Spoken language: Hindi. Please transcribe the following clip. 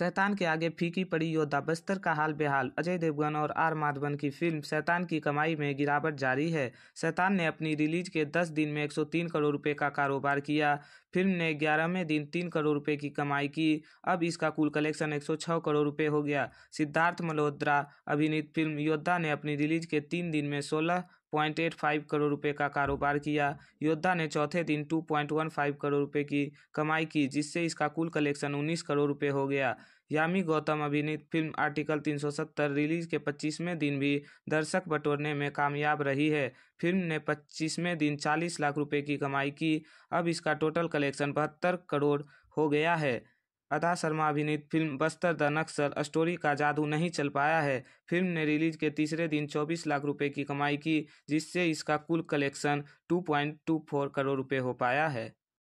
शैतान के आगे फीकी पड़ी योद्धा बस्तर का हाल बेहाल अजय देवगन और आर माधवन की फिल्म शैतान की कमाई में गिरावट जारी है शैतान ने अपनी रिलीज के 10 दिन में 103 करोड़ रुपए का कारोबार किया फिल्म ने ग्यारहवें दिन 3 करोड़ रुपए की कमाई की अब इसका कुल कलेक्शन 106 करोड़ रुपये हो गया सिद्धार्थ मल्होत्रा अभिनीत फिल्म योद्धा ने अपनी रिलीज के तीन दिन में सोलह 2.85 करोड़ रुपए का कारोबार किया योद्धा ने चौथे दिन 2.15 करोड़ रुपए की कमाई की जिससे इसका कुल कलेक्शन 19 करोड़ रुपए हो गया यामी गौतम अभिनीत फिल्म आर्टिकल 370 रिलीज के 25वें दिन भी दर्शक बटोरने में कामयाब रही है फिल्म ने 25वें दिन 40 लाख रुपए की कमाई की अब इसका टोटल कलेक्शन बहत्तर करोड़ हो गया है अदा शर्मा अभिनीत फिल्म बस्तर द नक्सल स्टोरी का जादू नहीं चल पाया है फिल्म ने रिलीज के तीसरे दिन 24 लाख रुपए की कमाई की जिससे इसका कुल कलेक्शन 2.24 करोड़ रुपए हो पाया है